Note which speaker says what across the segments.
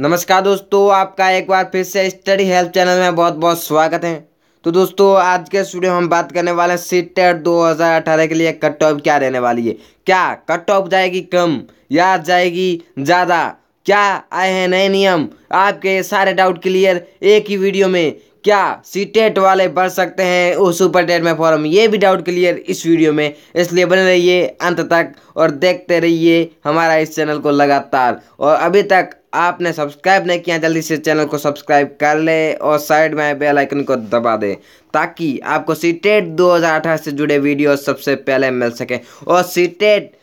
Speaker 1: नमस्कार दोस्तों आपका एक बार फिर से स्टडी हेल्प चैनल में बहुत बहुत स्वागत है तो दोस्तों आज के स्टूडियो हम बात करने वाले हैं सीट टेट दो के लिए कट ऑफ क्या रहने वाली है क्या कट ऑफ जाएगी कम या जाएगी ज़्यादा क्या आए हैं नए नियम आपके सारे डाउट क्लियर एक ही वीडियो में क्या सी टेट वाले बढ़ सकते हैं वो सुपर टेट में फॉर्म ये भी डाउट क्लियर इस वीडियो में इसलिए बने रहिए अंत तक और देखते रहिए हमारा इस चैनल को लगातार और अभी तक आपने सब्सक्राइब नहीं किया जल्दी से चैनल को सब्सक्राइब कर ले और साइड में बेल आइकन को दबा दे ताकि आपको सीटेट 2018 e से जुड़े वीडियो सबसे पहले मिल सके और सीटेट e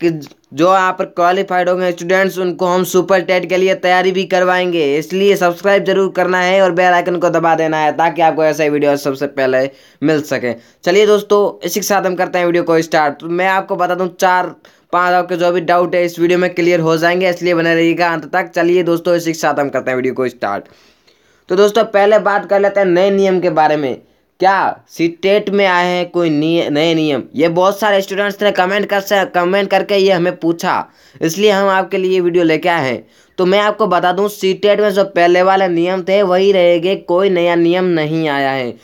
Speaker 1: कि जो यहाँ पर क्वालिफाइड होंगे स्टूडेंट्स उनको हम सुपर टेट e के लिए तैयारी भी करवाएंगे इसलिए सब्सक्राइब जरूर करना है और बेल आइकन को दबा देना है ताकि आपको ऐसे वीडियो सबसे पहले मिल सके चलिए दोस्तों इसी के साथ हम करते हैं वीडियो को स्टार्ट तो मैं आपको बता दूँ चार पाँच आपके जो भी डाउट है इस वीडियो में क्लियर हो जाएंगे इसलिए बने रहिएगा अंत तक चलिए दोस्तों इसी के साथ हम करते हैं वीडियो को स्टार्ट तो दोस्तों पहले बात कर लेते हैं नए नियम के बारे में क्या स्टेट में आए हैं कोई निय, नए नियम ये बहुत सारे स्टूडेंट्स ने कमेंट कर कमेंट करके ये हमें पूछा इसलिए हम आपके लिए वीडियो लेके आए हैं तो मैं आपको बता दूं टेट में जो पहले वाले नियम थे वही रहेंगे कोई नया नियम नहीं आया है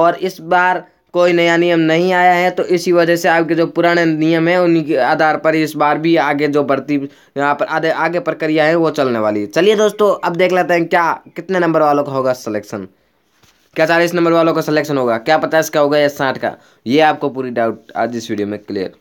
Speaker 1: और इस बार कोई नया नियम नहीं आया है तो इसी वजह से आपके जो पुराने नियम है उनके आधार पर इस बार भी आगे जो बढ़ती यहाँ पर आगे, आगे प्रक्रिया है वो चलने वाली है चलिए दोस्तों अब देख लेते हैं क्या कितने नंबर वालों का होगा सिलेक्शन क्या चालीस नंबर वालों का सिलेक्शन होगा क्या पचास का होगा या साठ का ये आपको पूरी डाउट आज इस वीडियो में क्लियर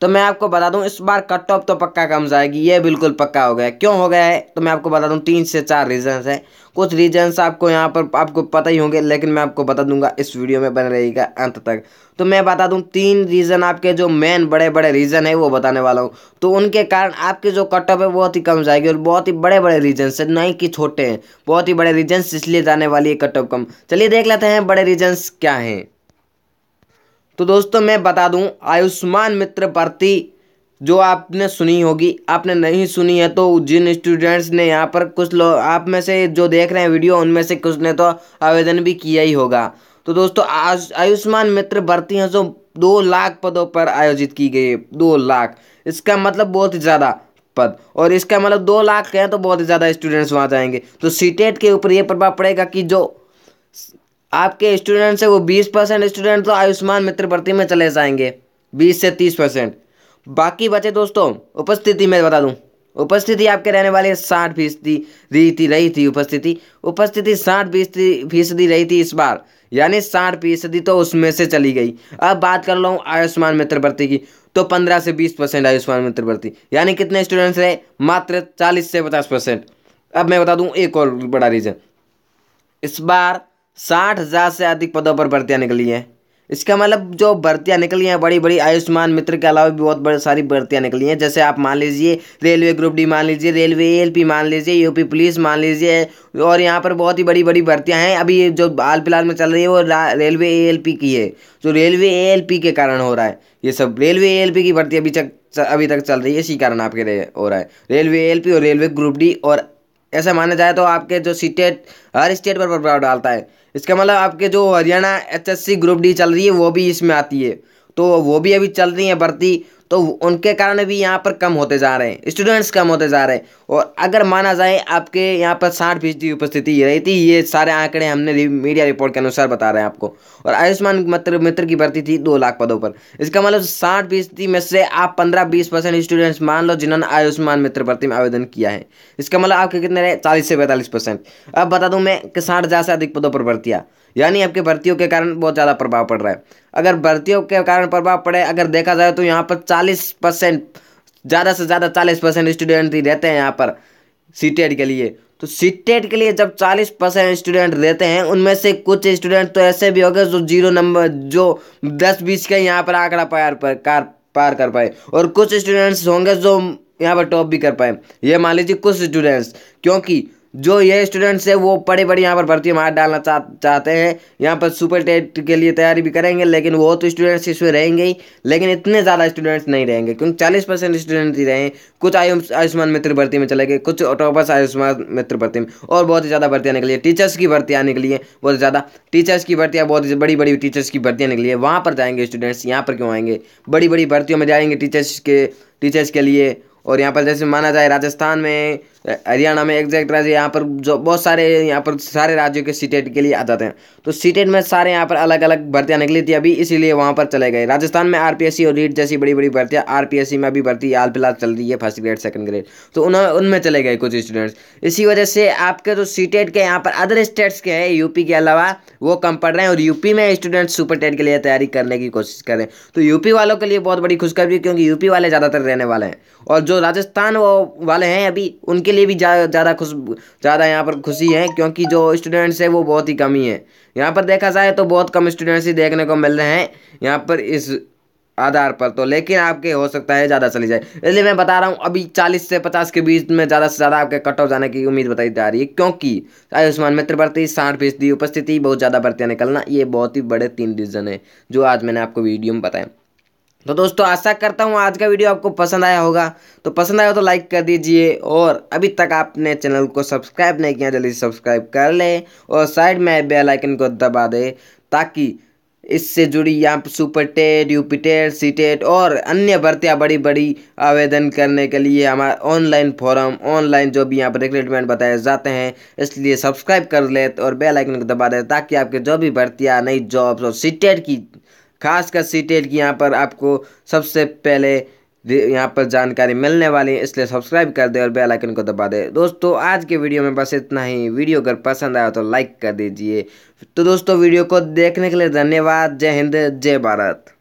Speaker 1: तो मैं आपको बता दूं इस बार कट ऑफ तो पक्का कम जाएगी ये बिल्कुल पक्का हो गया क्यों हो गया है तो मैं आपको बता दूं तीन से चार रीजंस हैं कुछ रीजंस आपको यहाँ पर आपको पता ही होंगे लेकिन मैं आपको बता दूंगा इस वीडियो में बन रहेगा अंत तक तो मैं बता दूं तीन रीज़न आपके जो मेन बड़े बड़े रीज़न है वो बताने वाला हूँ तो उनके कारण आपकी जो कट ऑफ है बहुत ही कम जाएगी और बहुत ही बड़े बड़े रीजन्स हैं नहीं कि छोटे हैं बहुत ही बड़े रीजन्स इसलिए जाने वाली है कट ऑफ कम चलिए देख लेते हैं बड़े रीजन्स क्या हैं तो दोस्तों मैं बता दूं आयुष्मान मित्र भर्ती जो आपने सुनी होगी आपने नहीं सुनी है तो जिन स्टूडेंट्स ने यहाँ पर कुछ लोग आप में से जो देख रहे हैं वीडियो उनमें से कुछ ने तो आवेदन भी किया ही होगा तो दोस्तों आयुष्मान मित्र भर्ती हैं जो दो लाख पदों पर आयोजित की गई है दो लाख इसका मतलब बहुत ज़्यादा पद और इसका मतलब दो लाख हैं तो बहुत ज़्यादा स्टूडेंट्स वहाँ जाएंगे तो सीटेट e के ऊपर ये प्रभाव पड़ेगा कि जो आपके स्टूडेंट्स से वो बीस परसेंट स्टूडेंट तो आयुष्मान मित्र भर्ती में चले जाएंगे बीस से तीस परसेंट बाकी बचे दोस्तों उपस्थिति में बता दूँ उपस्थिति आपके रहने वाले साठ फीसदी रही थी रही थी उपस्थिति उपस्थिति साठ फीसदी फीसदी रही थी इस बार यानी साठ फीसदी तो उसमें से चली गई अब बात कर लो आयुष्मान मित्र भर्ती की तो पंद्रह से बीस परसेंट आयुष्मान मित्र भर्ती यानी कितने स्टूडेंट्स रहे मात्र चालीस से पचास परसेंट अब मैं बता दूँ एक और बड़ा रीज़न इस बार साठ हज़ार से अधिक पदों पर भर्तियाँ निकली हैं इसका मतलब जो भर्तियाँ निकली हैं बड़ी बड़ी आयुष्मान मित्र के अलावा भी बहुत बड़ी सारी भर्तियाँ निकली हैं जैसे आप मान लीजिए रेलवे ग्रुप डी मान लीजिए रेलवे पी मान लीजिए यूपी पुलिस मान लीजिए और यहाँ पर बहुत ही बड़ी बड़ी भर्तियाँ हैं अभी जो हाल फिलहाल में चल रही है वो रेलवे पी की है जो रेलवे पी के कारण हो रहा है ये सब रेलवे पी की भर्ती अभी तक अभी तक चल रही है इसी कारण आपके हो रहा है रेलवे पी और रेलवे ग्रुप डी और ऐसा माना जाए तो आपके जो स्टेट e हर स्टेट पर प्रभाव डालता है इसका मतलब आपके जो Haryana H S C group D चल रही है वो भी इसमें आती है तो वो भी अभी चल रही हैं भर्ती तो उनके कारण भी यहाँ पर कम होते जा रहे हैं स्टूडेंट्स कम होते जा रहे हैं और अगर माना जाए आपके यहाँ पर साठ फीसदी उपस्थिति रही थी ये सारे आंकड़े हमने मीडिया रिपोर्ट के अनुसार बता रहे हैं आपको और आयुष्मान मित्र मित्र की भर्ती थी दो लाख पदों पर इसका मतलब साठ फीसदी में से आप पंद्रह बीस परसेंट स्टूडेंट्स मान लो जिन्होंने आयुष्मान मित्र भर्ती में आवेदन किया है इसका मतलब आपके कितने रहे चालीस से पैंतालीस परसेंट अब बता दूँ मैं कि साठ हज़ार से अधिक पदों पर भर्तियाँ यानी आपके भर्तियों के कारण बहुत ज़्यादा प्रभाव पड़ रहा है अगर भर्तियों के कारण प्रभाव पड़े अगर देखा जाए तो यहाँ पर चालीस परसेंट ज़्यादा से ज़्यादा चालीस परसेंट स्टूडेंट ही रहते हैं यहाँ पर सी के लिए तो सी के लिए जब चालीस परसेंट स्टूडेंट रहते हैं उनमें से कुछ स्टूडेंट तो ऐसे भी हो गए जो जीरो नंबर जो दस बीस के यहाँ पर आंकड़ा पार पर कार पार कर पाए और कुछ स्टूडेंट्स होंगे जो यहाँ पर टॉप भी कर पाए ये मान लीजिए कुछ स्टूडेंट्स क्योंकि जो ये स्टूडेंट्स है वो बड़े बड़े यहाँ पर भर्ती में हाथ डालना चाह चाहते हैं यहाँ पर सुपर टेट के लिए तैयारी भी करेंगे लेकिन वो तो स्टूडेंट्स इसमें रहेंगे ही लेकिन इतने ज़्यादा स्टूडेंट्स नहीं रहेंगे क्योंकि चालीस परसेंट स्टूडेंट ही रहे कुछ आयुष्मान मित्र भर्ती में चले गए कुछ टॉपर्स आयुष्मान मित्र भर्ती में और बहुत ही ज़्यादा भर्तियाँ निकली है टीचर्स की भर्तियाँ निकली है बहुत ज़्यादा टीचर्स की भर्तियाँ बहुत बड़ी बड़ी टीचर्स की भर्तियाँ निकली है वहाँ पर जाएंगे स्टूडेंट्स यहाँ पर क्यों आएंगे बड़ी बड़ी भर्तियों में जाएंगे टीचर्स के टीचर्स के लिए और यहाँ पर जैसे माना जाए राजस्थान में हरियाणा में एग्जैक्ट राज्य यहाँ पर जो बहुत सारे यहाँ पर सारे राज्यों के सीटेट के लिए आ जाते हैं तो सीटेट में सारे यहाँ पर अलग अलग भर्तियाँ निकली थी अभी इसीलिए वहाँ पर चले गए राजस्थान में आरपीएससी और रीट जैसी बड़ी बड़ी भर्तियाँ आरपीएससी में अभी भर्ती हाल फिलहाल चल रही है फर्स्ट ग्रेड सेकंड ग्रेड तो उन्होंने उनमें चले गए कुछ स्टूडेंट्स इसी वजह से आपके जो सीटेट के यहाँ पर अदर स्टेट्स के हैं यूपी के अलावा वो कम पड़ रहे हैं और यूपी में स्टूडेंट्स सुपर टेट के लिए तैयारी करने की कोशिश कर रहे हैं तो यूपी वालों के लिए बहुत बड़ी खुशखबरी क्योंकि यूपी वाले ज़्यादातर रहने वाले हैं और जो राजस्थान वाले हैं अभी उनके लिए भी ज़्यादा खुश ज़्यादा यहाँ पर खुशी है क्योंकि जो स्टूडेंट्स हैं वो बहुत ही कम ही हैं यहाँ पर देखा जाए तो बहुत कम स्टूडेंट्स ही देखने को मिल रहे हैं यहाँ पर इस आधार पर तो लेकिन आपके हो सकता है ज़्यादा चली जाए इसलिए मैं बता रहा हूँ अभी चालीस से पचास के बीच में ज़्यादा से ज़्यादा आपके कट ऑफ जाने की उम्मीद बताई जा रही है क्योंकि आयुष्मान मित्र भर्ती साठ फीसदी उपस्थिति बहुत ज़्यादा भर्तियाँ निकलना ये बहुत ही बड़े तीन रीज़न है जो आज मैंने आपको वीडियो में बताया तो दोस्तों आशा करता हूँ आज का वीडियो आपको पसंद आया होगा तो पसंद आया हो तो लाइक कर दीजिए और अभी तक आपने चैनल को सब्सक्राइब नहीं किया जल्दी सब्सक्राइब कर ले और साइड में बेल आइकन को दबा दे ताकि इससे जुड़ी यहाँ पर super TET UP TET C TET और अन्य भर्तियाँ बड़ी बड़ी आवेदन करने के लिए हमारा ऑनलाइन फॉरम ऑनलाइन जो भी यहाँ पर रिक्रूटमेंट बताए जाते हैं इसलिए सब्सक्राइब कर ले और बेल आइकन को दबा दे ताकि आपके जो भी भर्तियाँ नई जॉब्स और सी टेट की खासकर सी टेट की यहाँ पर आपको सबसे पहले यहाँ पर जानकारी मिलने वाली है इसलिए सब्सक्राइब कर दे और बेल आइकन को दबा दे दोस्तों आज के वीडियो में बस इतना ही वीडियो अगर पसंद आया तो लाइक कर दीजिए तो दोस्तों वीडियो को देखने के लिए धन्यवाद जय हिंद जय भारत